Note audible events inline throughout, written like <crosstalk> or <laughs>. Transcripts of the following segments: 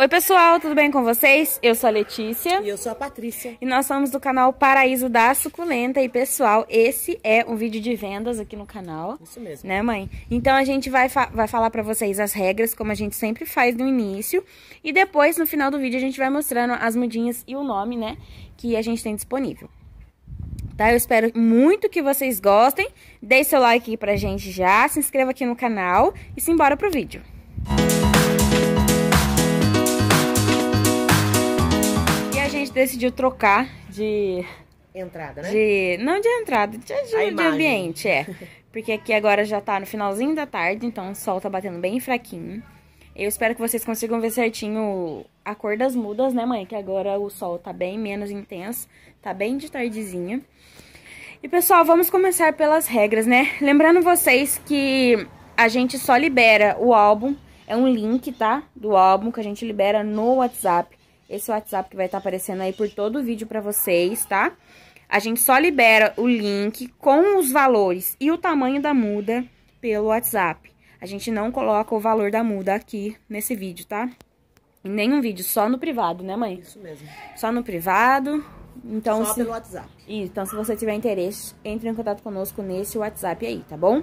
Oi, pessoal, tudo bem com vocês? Eu sou a Letícia. E eu sou a Patrícia. E nós somos do canal Paraíso da Suculenta. E, pessoal, esse é um vídeo de vendas aqui no canal. Isso mesmo. Né, mãe? Então, a gente vai, fa vai falar pra vocês as regras, como a gente sempre faz no início. E depois, no final do vídeo, a gente vai mostrando as mudinhas e o nome, né, que a gente tem disponível. Tá? Eu espero muito que vocês gostem. Deixe seu like para pra gente já, se inscreva aqui no canal e simbora pro vídeo. decidiu trocar de... Entrada, né? De, não de entrada, de, de, de ambiente, é. <laughs> Porque aqui agora já tá no finalzinho da tarde, então o sol tá batendo bem fraquinho. Eu espero que vocês consigam ver certinho a cor das mudas, né, mãe? Que agora o sol tá bem menos intenso, tá bem de tardezinha. E, pessoal, vamos começar pelas regras, né? Lembrando vocês que a gente só libera o álbum, é um link, tá? Do álbum que a gente libera no WhatsApp esse WhatsApp que vai estar tá aparecendo aí por todo o vídeo pra vocês, tá? A gente só libera o link com os valores e o tamanho da muda pelo WhatsApp. A gente não coloca o valor da muda aqui nesse vídeo, tá? Em nenhum vídeo, só no privado, né, mãe? Isso mesmo. Só no privado. Então, Só se... pelo WhatsApp. Então, se você tiver interesse, entre em contato conosco nesse WhatsApp aí, tá bom?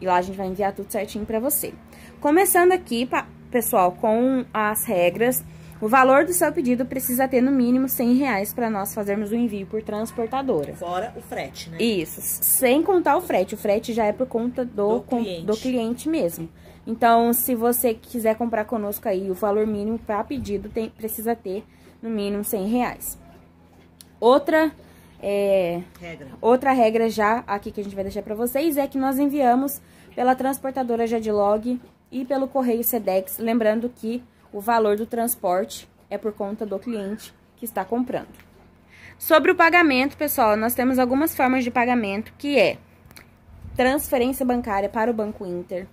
E lá a gente vai enviar tudo certinho pra você. Começando aqui, pessoal, com as regras o valor do seu pedido precisa ter no mínimo 100 reais para nós fazermos o envio por transportadora. Fora o frete, né? Isso, sem contar o frete. O frete já é por conta do, do, cliente. do cliente mesmo. Então, se você quiser comprar conosco aí, o valor mínimo para pedido tem, precisa ter no mínimo 100 reais. Outra é, regra. Outra regra já aqui que a gente vai deixar para vocês é que nós enviamos pela transportadora Jadlog e pelo correio Sedex, lembrando que o valor do transporte é por conta do cliente que está comprando. Sobre o pagamento, pessoal, nós temos algumas formas de pagamento, que é transferência bancária para o Banco Inter.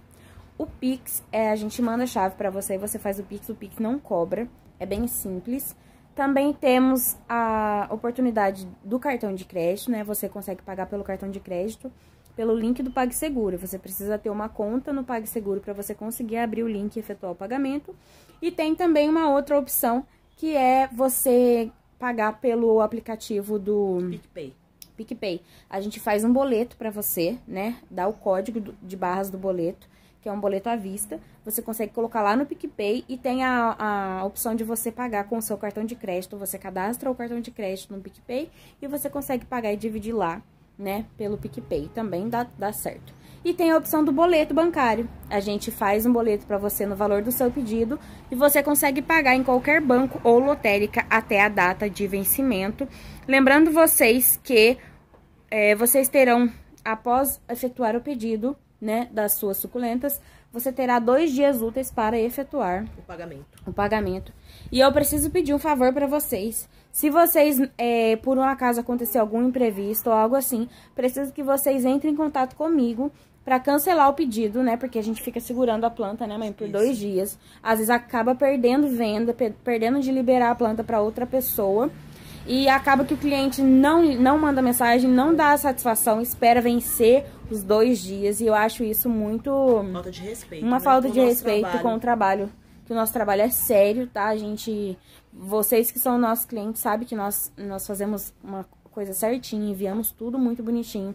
O Pix, é, a gente manda a chave para você, você faz o Pix, o Pix não cobra, é bem simples. Também temos a oportunidade do cartão de crédito, né? Você consegue pagar pelo cartão de crédito pelo link do PagSeguro. Você precisa ter uma conta no PagSeguro para você conseguir abrir o link e efetuar o pagamento. E tem também uma outra opção, que é você pagar pelo aplicativo do PicPay. PicPay. A gente faz um boleto para você, né? Dá o código de barras do boleto, que é um boleto à vista. Você consegue colocar lá no PicPay e tem a, a opção de você pagar com o seu cartão de crédito. Você cadastra o cartão de crédito no PicPay e você consegue pagar e dividir lá né, pelo PicPay, também dá, dá certo. E tem a opção do boleto bancário. A gente faz um boleto para você no valor do seu pedido e você consegue pagar em qualquer banco ou lotérica até a data de vencimento. Lembrando vocês que é, vocês terão, após efetuar o pedido né, das suas suculentas, você terá dois dias úteis para efetuar o pagamento. O pagamento. E eu preciso pedir um favor para vocês. Se vocês, é, por um acaso, acontecer algum imprevisto ou algo assim, preciso que vocês entrem em contato comigo para cancelar o pedido, né? Porque a gente fica segurando a planta, né, mãe, por Isso. dois dias. Às vezes acaba perdendo venda, perdendo de liberar a planta para outra pessoa. E acaba que o cliente não, não manda mensagem, não dá satisfação, espera vencer os dois dias. E eu acho isso muito. Falta de respeito. Uma né? falta com de respeito trabalho. com o trabalho. Que o nosso trabalho é sério, tá? A gente. Vocês que são nossos clientes sabem que nós, nós fazemos uma coisa certinha, enviamos tudo muito bonitinho.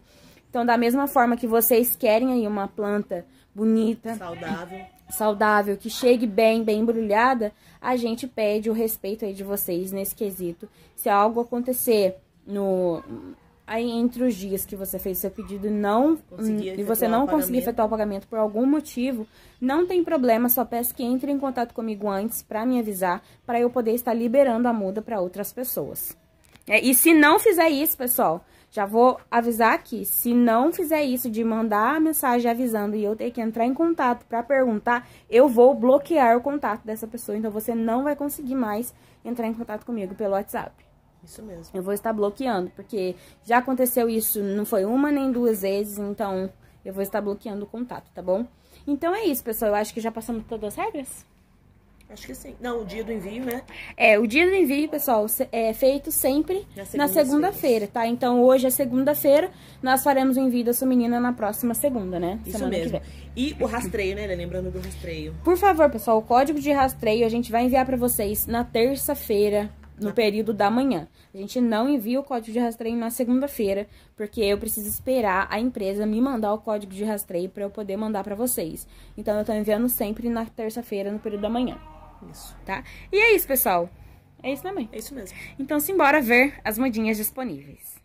Então, da mesma forma que vocês querem aí uma planta bonita, saudável, saudável, que chegue bem, bem embrulhada, a gente pede o respeito aí de vocês nesse quesito. Se algo acontecer no Aí, entre os dias que você fez seu pedido e não, hum, e você não conseguiu efetuar o pagamento por algum motivo, não tem problema, só peço que entre em contato comigo antes para me avisar, para eu poder estar liberando a muda para outras pessoas. É, e se não fizer isso, pessoal, já vou avisar aqui, se não fizer isso de mandar a mensagem avisando e eu ter que entrar em contato para perguntar, eu vou bloquear o contato dessa pessoa, então você não vai conseguir mais entrar em contato comigo pelo WhatsApp. Isso mesmo. Eu vou estar bloqueando, porque já aconteceu isso, não foi uma nem duas vezes, então eu vou estar bloqueando o contato, tá bom? Então é isso, pessoal. Eu acho que já passamos todas as regras. Acho que sim. Não, o dia do envio, né? É, o dia do envio, pessoal, é feito sempre na segunda-feira, segunda tá? Então, hoje é segunda-feira, nós faremos o envio da sua menina na próxima segunda, né? Isso Semana mesmo. E o rastreio, né, Lembrando do rastreio. Por favor, pessoal, o código de rastreio a gente vai enviar para vocês na terça-feira, no período da manhã. A gente não envia o código de rastreio na segunda-feira, porque eu preciso esperar a empresa me mandar o código de rastreio para eu poder mandar para vocês. Então eu estou enviando sempre na terça-feira, no período da manhã. Isso. Tá? E é isso, pessoal. É isso também. É isso mesmo. Então simbora ver as modinhas disponíveis.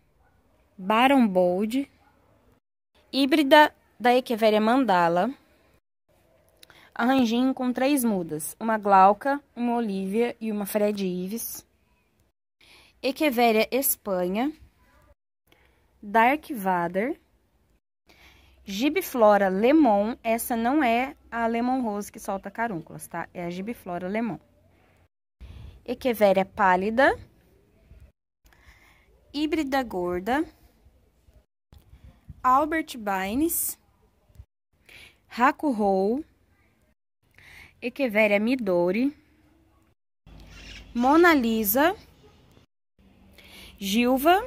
Baron Bold, híbrida da Echeveria Mandala, arranjinho com três mudas, uma Glauca, uma Olivia e uma Fred Ives. Echeveria Espanha, Dark Vader, Gibiflora Lemon, essa não é a Lemon Rose que solta carúnculas, tá? É a Gibiflora Lemon. Echeveria Pálida, Híbrida Gorda, Albert Bynes, Hakuhou, Echeveria Midori, Mona Lisa, Gilva,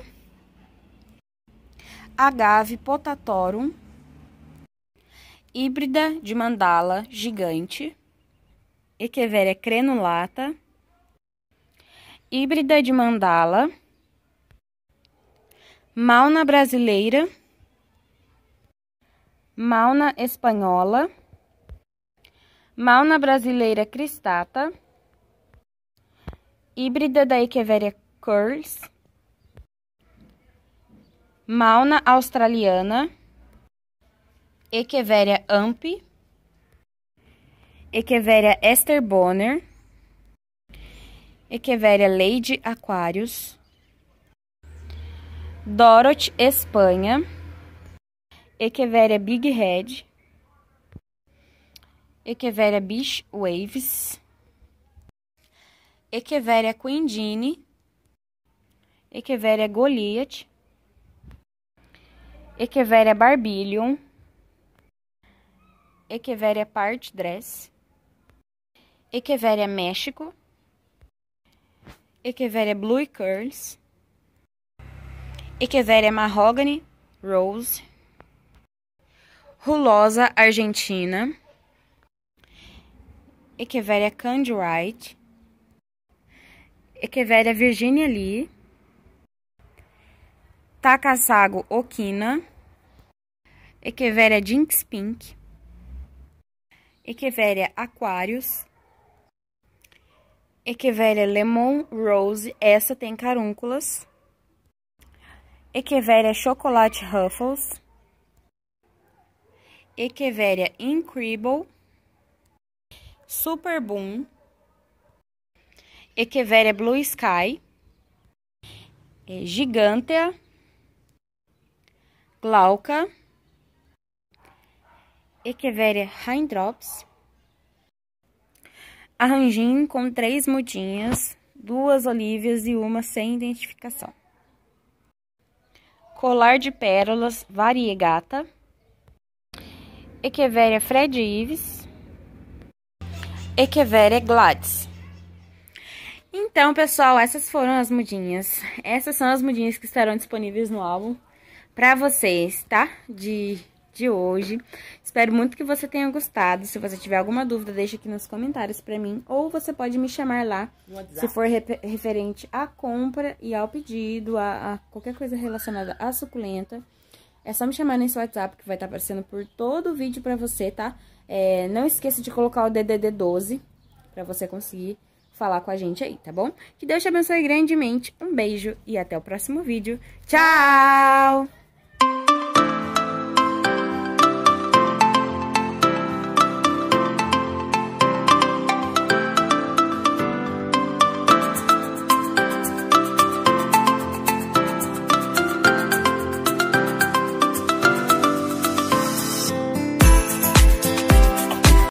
agave potatorum, híbrida de mandala gigante, Echeveria crenulata, híbrida de mandala, Mauna brasileira, Mauna espanhola, Mauna brasileira cristata, híbrida da Echeveria curls, Mauna australiana, Echeveria amp, Echeveria Esther Bonner, Echeveria Lady Aquarius, Dorothy Espanha, Echeveria Big Head, Echeveria Beach Waves, Echeveria Quindine, Echeveria Goliath, Echeveria barbilium, Echeveria dress, Echeveria México, Echeveria blue curls, Echeveria mahogany, rose, Rulosa argentina, Echeveria candy white, Echeveria virginia lee, Takasago okina, Echeveria Jinx Pink, Echeveria Aquarius, Echeveria Lemon Rose, essa tem carúnculas, Echeveria Chocolate Ruffles, Echeveria Incredible, Super Boom, Echeveria Blue Sky, Gigantea, Glauca, Echeveria raindrops, arranjim com três mudinhas, duas olívias e uma sem identificação. Colar de pérolas variegata, Echeveria Fred Ives, Echeveria Gladys. Então, pessoal, essas foram as mudinhas. Essas são as mudinhas que estarão disponíveis no álbum para vocês, tá? De de hoje. Espero muito que você tenha gostado. Se você tiver alguma dúvida, deixa aqui nos comentários para mim. Ou você pode me chamar lá, se for referente à compra e ao pedido, a, a qualquer coisa relacionada à suculenta. É só me chamar nesse WhatsApp que vai estar tá aparecendo por todo o vídeo pra você, tá? É, não esqueça de colocar o DDD 12 pra você conseguir falar com a gente aí, tá bom? Que Deus te abençoe grandemente. Um beijo e até o próximo vídeo. Tchau!